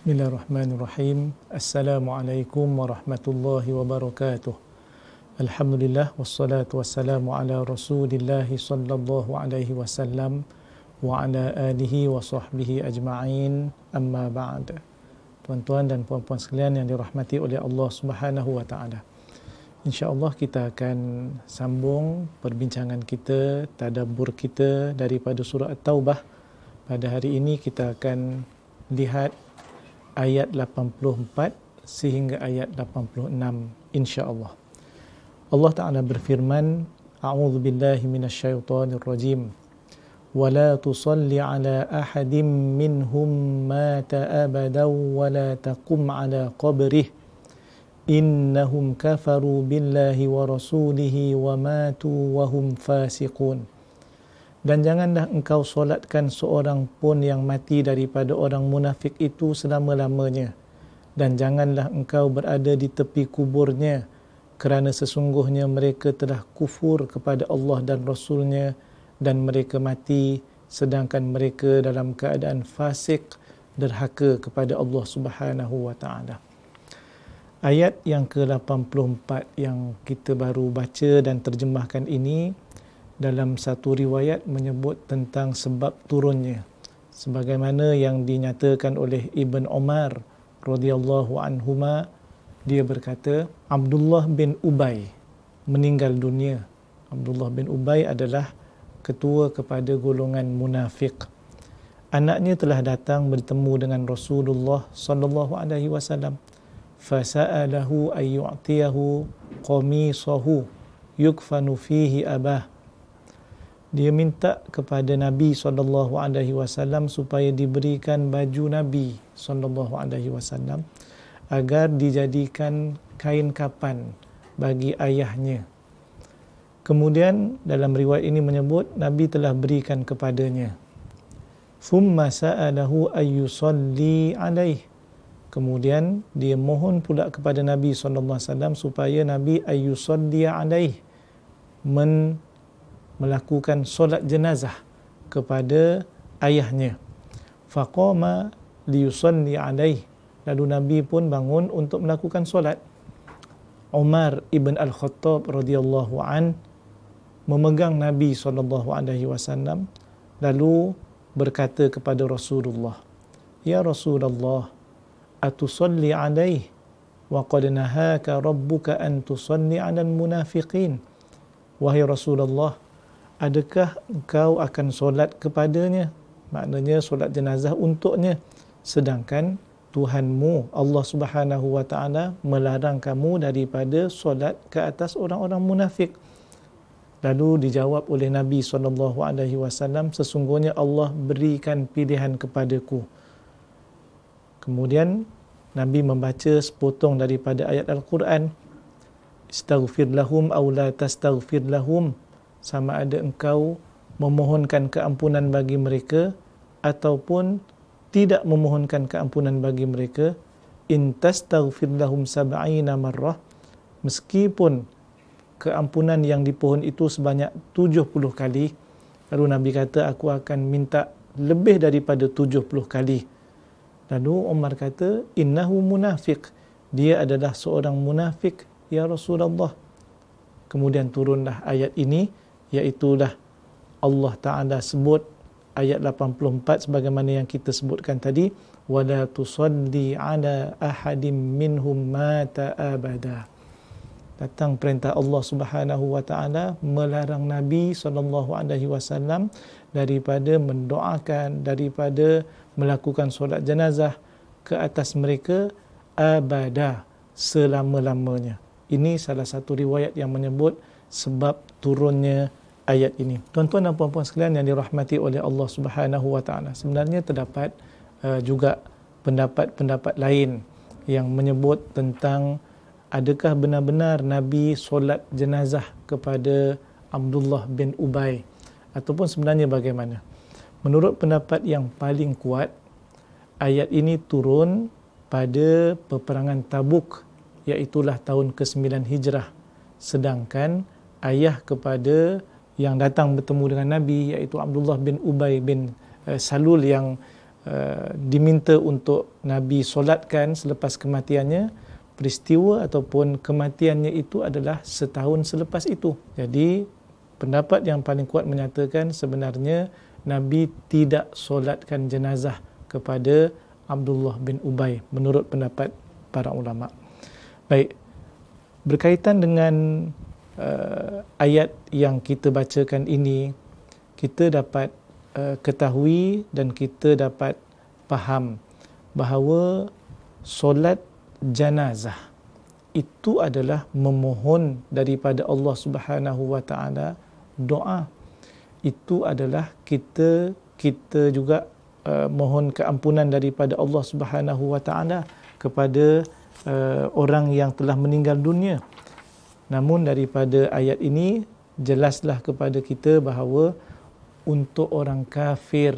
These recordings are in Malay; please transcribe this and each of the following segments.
Bismillahirrahmanirrahim. Assalamualaikum warahmatullahi wabarakatuh. Alhamdulillah wassalatu wassalamu ala Rasulillah sallallahu alaihi wasallam wa ala alihi wa ajma'in. Amma ba'd. Tuan-tuan dan puan-puan sekalian yang dirahmati oleh Allah Subhanahu wa taala. Insya-Allah kita akan sambung perbincangan kita, tadabbur kita daripada surah At-Taubah. Pada hari ini kita akan lihat ayat 84 sehingga ayat 86 insya-Allah. Allah Taala berfirman, "A'udzu billahi minasyaitonir rajim. Wa la tusalli 'ala ahadin minhum mata abada wa la taqum 'ala qabrih." إنهم كفروا بالله ورسوله وماتوا وهم fasiqun dan janganlah engkau solatkan seorang pun yang mati daripada orang munafik itu selama-lamanya dan janganlah engkau berada di tepi kuburnya kerana sesungguhnya mereka telah kufur kepada Allah dan Rasulnya dan mereka mati sedangkan mereka dalam keadaan fasik derhaka kepada Allah Subhanahu wa taala. Ayat yang ke-84 yang kita baru baca dan terjemahkan ini dalam satu riwayat menyebut tentang sebab turunnya sebagaimana yang dinyatakan oleh Ibn Omar, radhiyallahu anhuma dia berkata Abdullah bin Ubay meninggal dunia Abdullah bin Ubay adalah ketua kepada golongan munafik anaknya telah datang bertemu dengan Rasulullah sallallahu alaihi wasallam fasa'alahu ayyu'tiyahu qamisahu yukfanu fihi abah dia minta kepada Nabi saw supaya diberikan baju Nabi saw agar dijadikan kain kapan bagi ayahnya. Kemudian dalam riwayat ini menyebut Nabi telah berikan kepadanya. Thumma sa'alahu ayyusalli alaih. Kemudian dia mohon pula kepada Nabi saw supaya Nabi ayyusalli alaih men melakukan solat jenazah kepada ayahnya. Faqama liyusalli alaih. Lalu Nabi pun bangun untuk melakukan solat. Umar ibn Al-Khattab radhiyallahu an memegang Nabi sallallahu alaihi wasallam lalu berkata kepada Rasulullah, "Ya Rasulullah, atusalli alaih wa qad nahaka rabbuka an tusalli 'ala al-munafiqin?" Wahai Rasulullah, adakah engkau akan solat kepadanya maknanya solat jenazah untuknya sedangkan Tuhanmu Allah Subhanahu wa taala melarang kamu daripada solat ke atas orang-orang munafik lalu dijawab oleh Nabi sallallahu alaihi wasallam sesungguhnya Allah berikan pilihan kepadaku kemudian Nabi membaca sepotong daripada ayat Al-Quran Astaghfir lahum aw la tastaghfir lahum sama ada engkau memohonkan keampunan bagi mereka ataupun tidak memohonkan keampunan bagi mereka in tastaghfir lahum sab'ina marrah meskipun keampunan yang dipohon itu sebanyak 70 kali lalu nabi kata aku akan minta lebih daripada 70 kali lalu Umar kata innahu munafiq dia adalah seorang munafik ya Rasulullah kemudian turunlah ayat ini iaitu dah Allah Taala sebut ayat 84 sebagaimana yang kita sebutkan tadi wala tusalli ala ahadin minhum mata abada datang perintah Allah Subhanahu wa taala melarang Nabi sallallahu alaihi wasallam daripada mendoakan daripada melakukan solat jenazah ke atas mereka abada selama-lamanya ini salah satu riwayat yang menyebut sebab turunnya ayat ini. Tuan-tuan dan puan-puan sekalian yang dirahmati oleh Allah Subhanahu wa taala. Sebenarnya terdapat uh, juga pendapat-pendapat lain yang menyebut tentang adakah benar-benar Nabi solat jenazah kepada Abdullah bin Ubay ataupun sebenarnya bagaimana. Menurut pendapat yang paling kuat, ayat ini turun pada peperangan Tabuk iaitulah tahun ke-9 Hijrah. Sedangkan ayah kepada yang datang bertemu dengan Nabi iaitu Abdullah bin Ubay bin uh, Salul yang uh, diminta untuk Nabi solatkan selepas kematiannya peristiwa ataupun kematiannya itu adalah setahun selepas itu. Jadi pendapat yang paling kuat menyatakan sebenarnya Nabi tidak solatkan jenazah kepada Abdullah bin Ubay menurut pendapat para ulama. Baik. Berkaitan dengan uh, ayat yang kita bacakan ini kita dapat uh, ketahui dan kita dapat faham bahawa solat jenazah itu adalah memohon daripada Allah Subhanahu wa taala doa itu adalah kita kita juga uh, mohon keampunan daripada Allah Subhanahu wa taala kepada uh, orang yang telah meninggal dunia Namun daripada ayat ini jelaslah kepada kita bahawa untuk orang kafir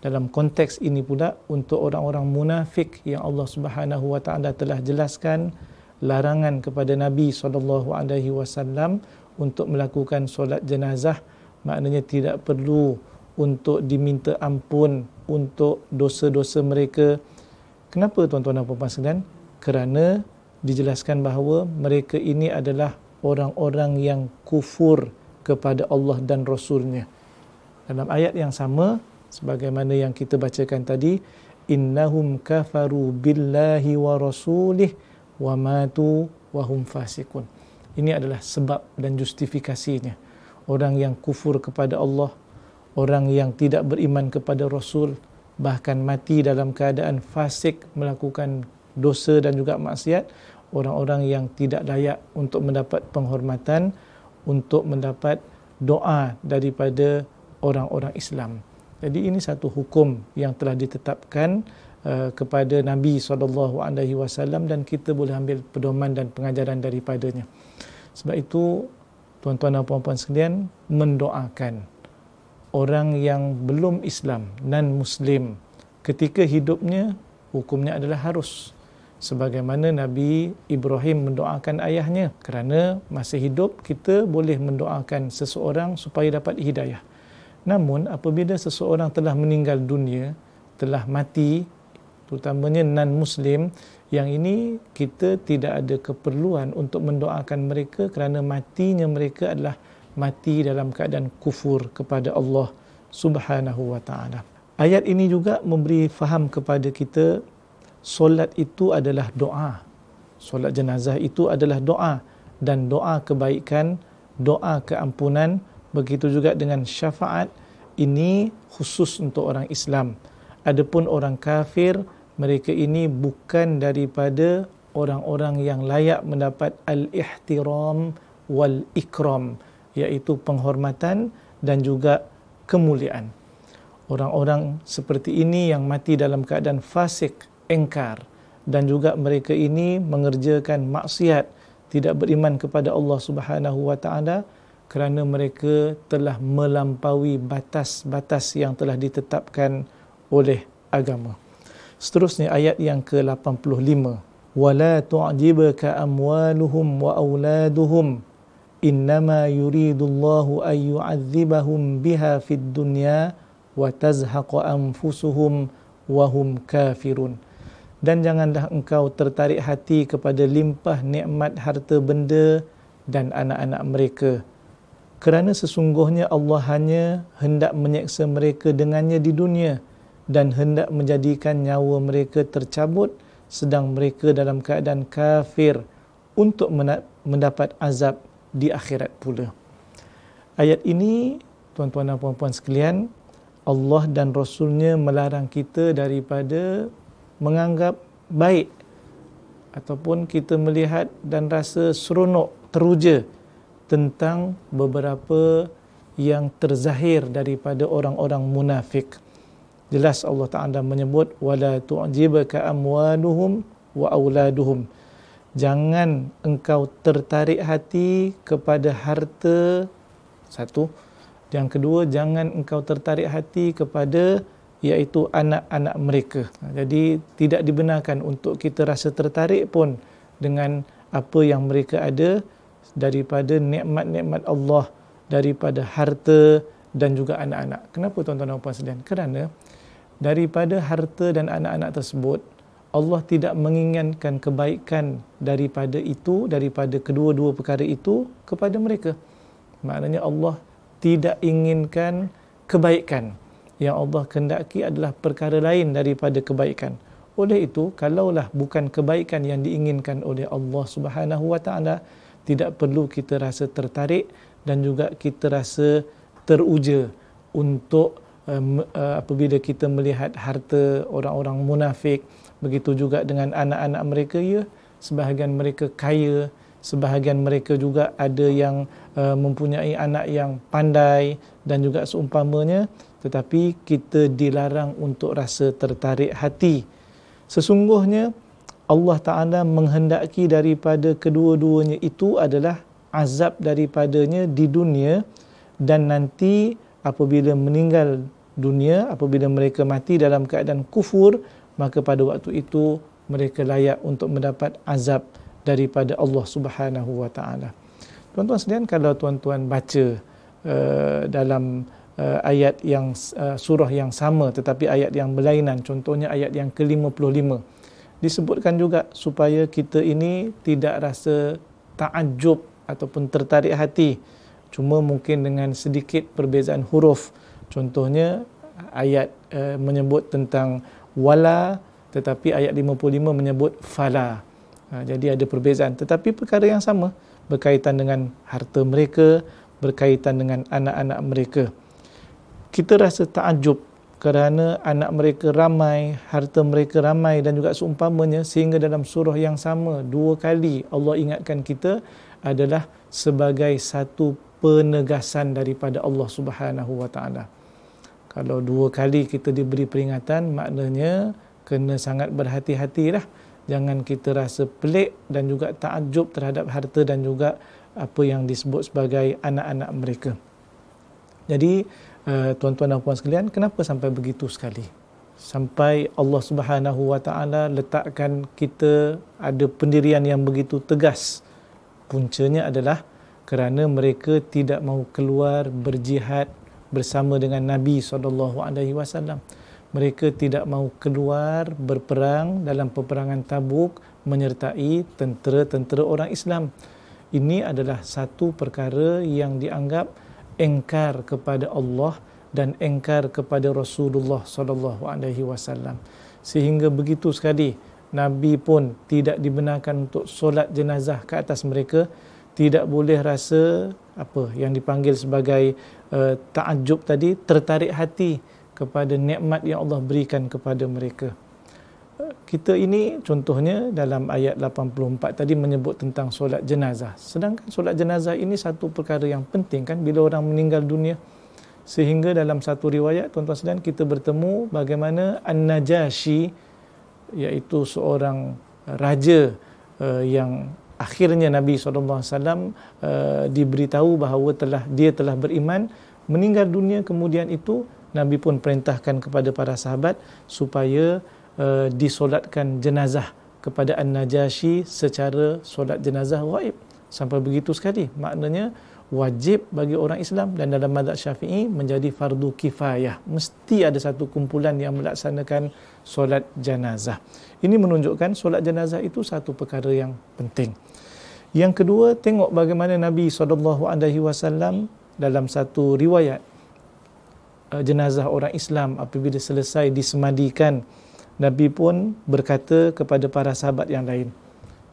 dalam konteks ini pula untuk orang-orang munafik yang Allah Subhanahu wa taala telah jelaskan larangan kepada Nabi sallallahu alaihi wasallam untuk melakukan solat jenazah maknanya tidak perlu untuk diminta ampun untuk dosa-dosa mereka. Kenapa tuan-tuan dan puan-puan sekalian? Kerana dijelaskan bahawa mereka ini adalah orang-orang yang kufur kepada Allah dan Rasulnya. Dalam ayat yang sama, sebagaimana yang kita bacakan tadi, Innahum kafaru billahi wa rasulih wa matu wa hum fasikun. Ini adalah sebab dan justifikasinya. Orang yang kufur kepada Allah, orang yang tidak beriman kepada Rasul, bahkan mati dalam keadaan fasik melakukan dosa dan juga maksiat, orang-orang yang tidak layak untuk mendapat penghormatan untuk mendapat doa daripada orang-orang Islam. Jadi ini satu hukum yang telah ditetapkan uh, kepada Nabi saw dan kita boleh ambil pedoman dan pengajaran daripadanya. Sebab itu tuan-tuan dan puan-puan sekalian mendoakan orang yang belum Islam dan muslim ketika hidupnya hukumnya adalah harus sebagaimana Nabi Ibrahim mendoakan ayahnya kerana masih hidup kita boleh mendoakan seseorang supaya dapat hidayah namun apabila seseorang telah meninggal dunia telah mati terutamanya non muslim yang ini kita tidak ada keperluan untuk mendoakan mereka kerana matinya mereka adalah mati dalam keadaan kufur kepada Allah Subhanahu wa taala ayat ini juga memberi faham kepada kita solat itu adalah doa. Solat jenazah itu adalah doa dan doa kebaikan, doa keampunan, begitu juga dengan syafaat ini khusus untuk orang Islam. Adapun orang kafir, mereka ini bukan daripada orang-orang yang layak mendapat al-ihtiram wal-ikram, iaitu penghormatan dan juga kemuliaan. Orang-orang seperti ini yang mati dalam keadaan fasik, engkar dan juga mereka ini mengerjakan maksiat tidak beriman kepada Allah Subhanahu wa taala kerana mereka telah melampaui batas-batas yang telah ditetapkan oleh agama. Seterusnya ayat yang ke-85. Wala tu'jibka amwaluhum wa auladuhum innama yuridullahu an yu'adzibahum biha fid dunya wa tazhaqa anfusuhum wa hum kafirun dan janganlah engkau tertarik hati kepada limpah nikmat harta benda dan anak-anak mereka kerana sesungguhnya Allah hanya hendak menyeksa mereka dengannya di dunia dan hendak menjadikan nyawa mereka tercabut sedang mereka dalam keadaan kafir untuk mendapat azab di akhirat pula. Ayat ini, tuan-tuan dan puan-puan sekalian, Allah dan Rasulnya melarang kita daripada menganggap baik ataupun kita melihat dan rasa seronok teruja tentang beberapa yang terzahir daripada orang-orang munafik. Jelas Allah Taala menyebut wala tu'jibaka amwaluhum wa auladuhum. Jangan engkau tertarik hati kepada harta satu. Yang kedua, jangan engkau tertarik hati kepada iaitu anak-anak mereka. Jadi tidak dibenarkan untuk kita rasa tertarik pun dengan apa yang mereka ada daripada nikmat-nikmat Allah daripada harta dan juga anak-anak. Kenapa tuan-tuan dan puan sekalian? Kerana daripada harta dan anak-anak tersebut Allah tidak menginginkan kebaikan daripada itu daripada kedua-dua perkara itu kepada mereka. Maknanya Allah tidak inginkan kebaikan yang Allah kendaki adalah perkara lain daripada kebaikan. Oleh itu, kalaulah bukan kebaikan yang diinginkan oleh Allah Subhanahu wa tidak perlu kita rasa tertarik dan juga kita rasa teruja untuk um, uh, apabila kita melihat harta orang-orang munafik, begitu juga dengan anak-anak mereka ya, sebahagian mereka kaya, sebahagian mereka juga ada yang uh, mempunyai anak yang pandai dan juga seumpamanya tetapi kita dilarang untuk rasa tertarik hati. Sesungguhnya Allah Ta'ala menghendaki daripada kedua-duanya itu adalah azab daripadanya di dunia dan nanti apabila meninggal dunia, apabila mereka mati dalam keadaan kufur, maka pada waktu itu mereka layak untuk mendapat azab daripada Allah Subhanahu Wa Tuan-tuan sekalian kalau tuan-tuan baca uh, dalam uh, ayat yang uh, surah yang sama tetapi ayat yang berlainan contohnya ayat yang ke-55 disebutkan juga supaya kita ini tidak rasa taajub ataupun tertarik hati cuma mungkin dengan sedikit perbezaan huruf contohnya ayat uh, menyebut tentang wala tetapi ayat 55 menyebut fala ha, jadi ada perbezaan tetapi perkara yang sama berkaitan dengan harta mereka berkaitan dengan anak-anak mereka kita rasa ta'ajub kerana anak mereka ramai, harta mereka ramai dan juga seumpamanya sehingga dalam surah yang sama dua kali Allah ingatkan kita adalah sebagai satu penegasan daripada Allah Subhanahu Wa Taala. Kalau dua kali kita diberi peringatan maknanya kena sangat berhati-hatilah. Jangan kita rasa pelik dan juga ta'ajub terhadap harta dan juga apa yang disebut sebagai anak-anak mereka. Jadi, Eh, tuan-tuan dan puan sekalian, kenapa sampai begitu sekali? Sampai Allah Subhanahu Wa Taala letakkan kita ada pendirian yang begitu tegas. Puncanya adalah kerana mereka tidak mahu keluar berjihad bersama dengan Nabi Sallallahu Alaihi Wasallam. Mereka tidak mahu keluar berperang dalam peperangan Tabuk menyertai tentera-tentera orang Islam. Ini adalah satu perkara yang dianggap engkar kepada Allah dan engkar kepada Rasulullah sallallahu alaihi wasallam sehingga begitu sekali nabi pun tidak dibenarkan untuk solat jenazah ke atas mereka tidak boleh rasa apa yang dipanggil sebagai uh, eh, ta'ajub tadi tertarik hati kepada nikmat yang Allah berikan kepada mereka kita ini contohnya dalam ayat 84 tadi menyebut tentang solat jenazah. Sedangkan solat jenazah ini satu perkara yang penting kan bila orang meninggal dunia. Sehingga dalam satu riwayat tuan-tuan sekalian kita bertemu bagaimana An-Najashi iaitu seorang uh, raja uh, yang akhirnya Nabi SAW uh, diberitahu bahawa telah dia telah beriman meninggal dunia kemudian itu Nabi pun perintahkan kepada para sahabat supaya Eh, disolatkan jenazah kepada an Najashi secara solat jenazah wajib Sampai begitu sekali. Maknanya wajib bagi orang Islam dan dalam mazhab Syafi'i menjadi fardu kifayah. Mesti ada satu kumpulan yang melaksanakan solat jenazah. Ini menunjukkan solat jenazah itu satu perkara yang penting. Yang kedua, tengok bagaimana Nabi SAW dalam satu riwayat eh, jenazah orang Islam apabila selesai disemadikan Nabi pun berkata kepada para sahabat yang lain,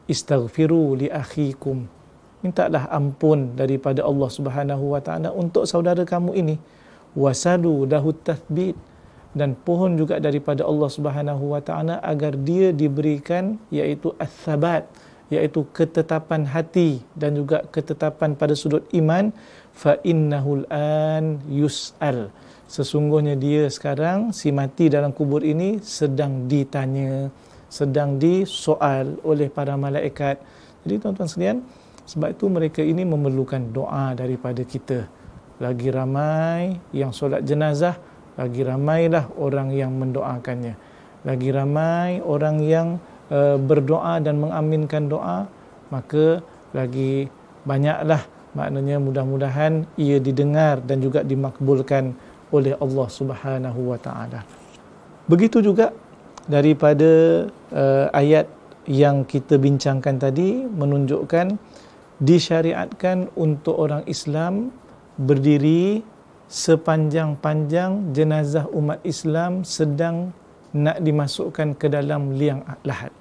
"Istaghfiru li akhikum." Mintalah ampun daripada Allah Subhanahu wa taala untuk saudara kamu ini. Wasalu lahu tathbit dan pohon juga daripada Allah Subhanahu wa taala agar dia diberikan yaitu as-sabat yaitu ketetapan hati dan juga ketetapan pada sudut iman fa innahul an yus'al sesungguhnya dia sekarang si mati dalam kubur ini sedang ditanya sedang disoal oleh para malaikat jadi tuan-tuan sekalian sebab itu mereka ini memerlukan doa daripada kita lagi ramai yang solat jenazah lagi ramailah orang yang mendoakannya lagi ramai orang yang uh, berdoa dan mengaminkan doa maka lagi banyaklah maknanya mudah-mudahan ia didengar dan juga dimakbulkan oleh Allah Subhanahu wa taala. Begitu juga daripada uh, ayat yang kita bincangkan tadi menunjukkan disyariatkan untuk orang Islam berdiri sepanjang-panjang jenazah umat Islam sedang nak dimasukkan ke dalam liang lahat.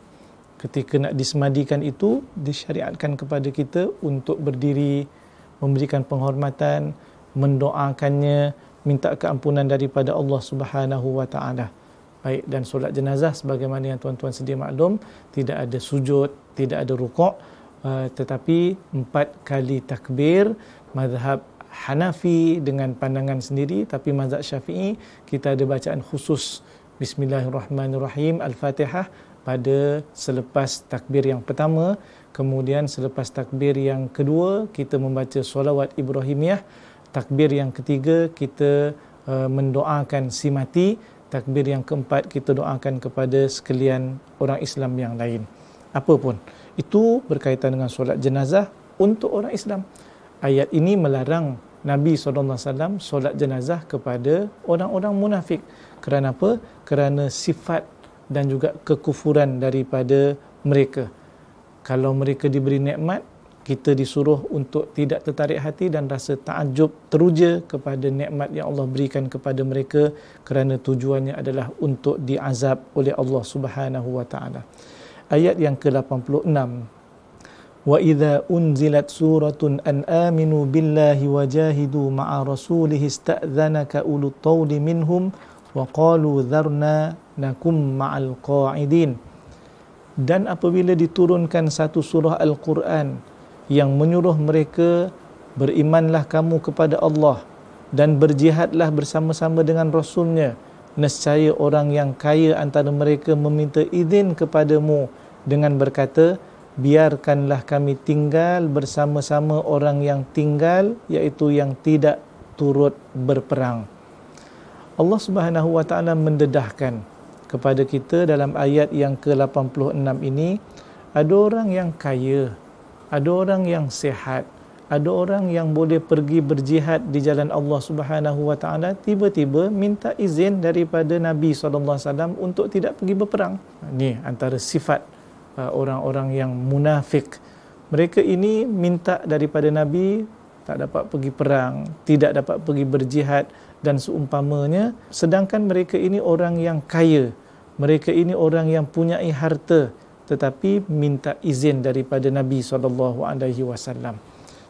Ketika nak disemadikan itu disyariatkan kepada kita untuk berdiri memberikan penghormatan mendoakannya minta keampunan daripada Allah Subhanahu wa taala. Baik dan solat jenazah sebagaimana yang tuan-tuan sedia maklum tidak ada sujud, tidak ada rukuk uh, tetapi empat kali takbir mazhab Hanafi dengan pandangan sendiri tapi mazhab Syafi'i kita ada bacaan khusus Bismillahirrahmanirrahim Al-Fatihah pada selepas takbir yang pertama kemudian selepas takbir yang kedua kita membaca solawat Ibrahimiyah takbir yang ketiga kita uh, mendoakan si mati takbir yang keempat kita doakan kepada sekalian orang Islam yang lain apa pun itu berkaitan dengan solat jenazah untuk orang Islam ayat ini melarang Nabi SAW solat jenazah kepada orang-orang munafik kerana apa kerana sifat dan juga kekufuran daripada mereka kalau mereka diberi nikmat kita disuruh untuk tidak tertarik hati dan rasa ta'ajub teruja kepada nikmat yang Allah berikan kepada mereka kerana tujuannya adalah untuk diazab oleh Allah Subhanahu wa taala. Ayat yang ke-86. Wa idza unzilat suratun an aminu billahi wa jahidu ma'a rasulih ista'dhanaka ulul tawli minhum wa qalu dharna nakum ma'al qa'idin. Dan apabila diturunkan satu surah Al-Quran, yang menyuruh mereka berimanlah kamu kepada Allah dan berjihadlah bersama-sama dengan Rasulnya. Nescaya orang yang kaya antara mereka meminta izin kepadamu dengan berkata, biarkanlah kami tinggal bersama-sama orang yang tinggal iaitu yang tidak turut berperang. Allah Subhanahu wa taala mendedahkan kepada kita dalam ayat yang ke-86 ini ada orang yang kaya ada orang yang sihat ada orang yang boleh pergi berjihad di jalan Allah Subhanahu wa taala tiba-tiba minta izin daripada Nabi sallallahu alaihi wasallam untuk tidak pergi berperang. Ini antara sifat uh, orang-orang yang munafik. Mereka ini minta daripada Nabi tak dapat pergi perang, tidak dapat pergi berjihad dan seumpamanya sedangkan mereka ini orang yang kaya. Mereka ini orang yang punya harta tetapi minta izin daripada Nabi SAW.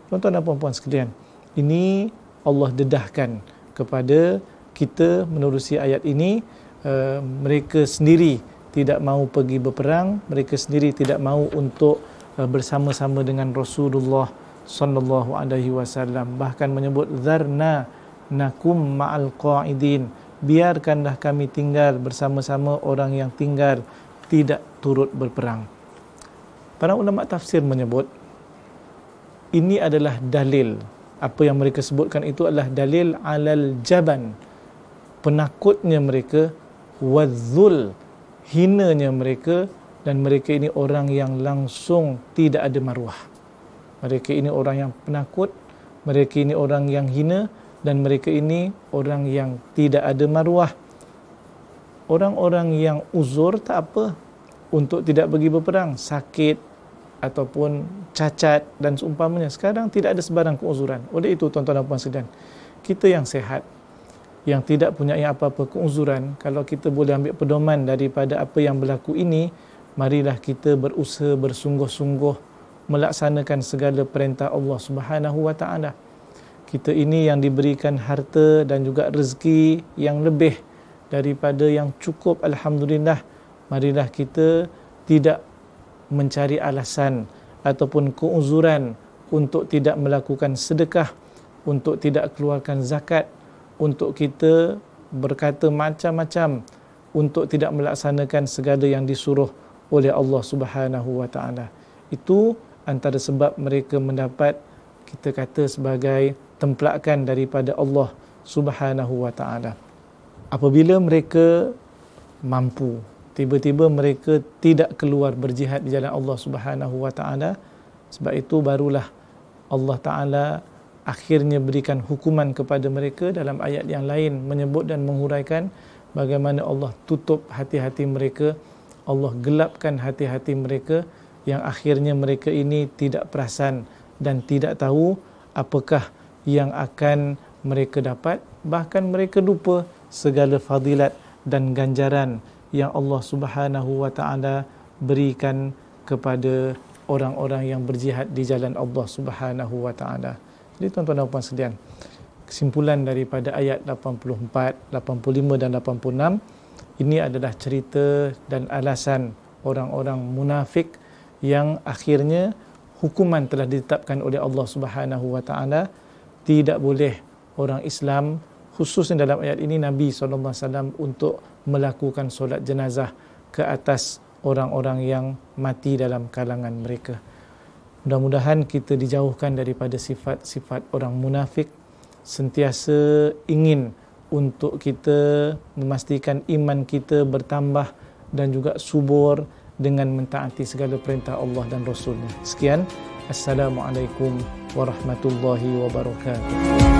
Tuan-tuan dan puan-puan sekalian, ini Allah dedahkan kepada kita menerusi ayat ini, eh, mereka sendiri tidak mahu pergi berperang, mereka sendiri tidak mahu untuk eh, bersama-sama dengan Rasulullah saw. bahkan menyebut zarna nakum ma'al qaidin biarkanlah kami tinggal bersama-sama orang yang tinggal tidak turut berperang. Para ulama tafsir menyebut ini adalah dalil apa yang mereka sebutkan itu adalah dalil alal jaban penakutnya mereka wazul hinanya mereka dan mereka ini orang yang langsung tidak ada maruah mereka ini orang yang penakut mereka ini orang yang hina dan mereka ini orang yang tidak ada maruah orang-orang yang uzur tak apa untuk tidak pergi berperang sakit ataupun cacat dan seumpamanya sekarang tidak ada sebarang keuzuran oleh itu tuan-tuan dan puan sekalian kita yang sehat yang tidak punya apa-apa keuzuran kalau kita boleh ambil pedoman daripada apa yang berlaku ini marilah kita berusaha bersungguh-sungguh melaksanakan segala perintah Allah Subhanahu wa kita ini yang diberikan harta dan juga rezeki yang lebih daripada yang cukup alhamdulillah marilah kita tidak mencari alasan ataupun keuzuran untuk tidak melakukan sedekah untuk tidak keluarkan zakat untuk kita berkata macam-macam untuk tidak melaksanakan segala yang disuruh oleh Allah Subhanahu wa taala itu antara sebab mereka mendapat kita kata sebagai templakan daripada Allah Subhanahu wa taala apabila mereka mampu tiba-tiba mereka tidak keluar berjihad di jalan Allah Subhanahu wa taala sebab itu barulah Allah taala akhirnya berikan hukuman kepada mereka dalam ayat yang lain menyebut dan menghuraikan bagaimana Allah tutup hati-hati mereka Allah gelapkan hati-hati mereka yang akhirnya mereka ini tidak perasan dan tidak tahu apakah yang akan mereka dapat bahkan mereka lupa segala fadilat dan ganjaran yang Allah Subhanahu wa taala berikan kepada orang-orang yang berjihad di jalan Allah Subhanahu wa taala. Jadi tuan-tuan dan puan sekalian, kesimpulan daripada ayat 84, 85 dan 86 ini adalah cerita dan alasan orang-orang munafik yang akhirnya hukuman telah ditetapkan oleh Allah Subhanahu wa taala tidak boleh orang Islam khususnya dalam ayat ini Nabi SAW untuk melakukan solat jenazah ke atas orang-orang yang mati dalam kalangan mereka. Mudah-mudahan kita dijauhkan daripada sifat-sifat orang munafik sentiasa ingin untuk kita memastikan iman kita bertambah dan juga subur dengan mentaati segala perintah Allah dan Rasulnya. Sekian. Assalamualaikum warahmatullahi wabarakatuh.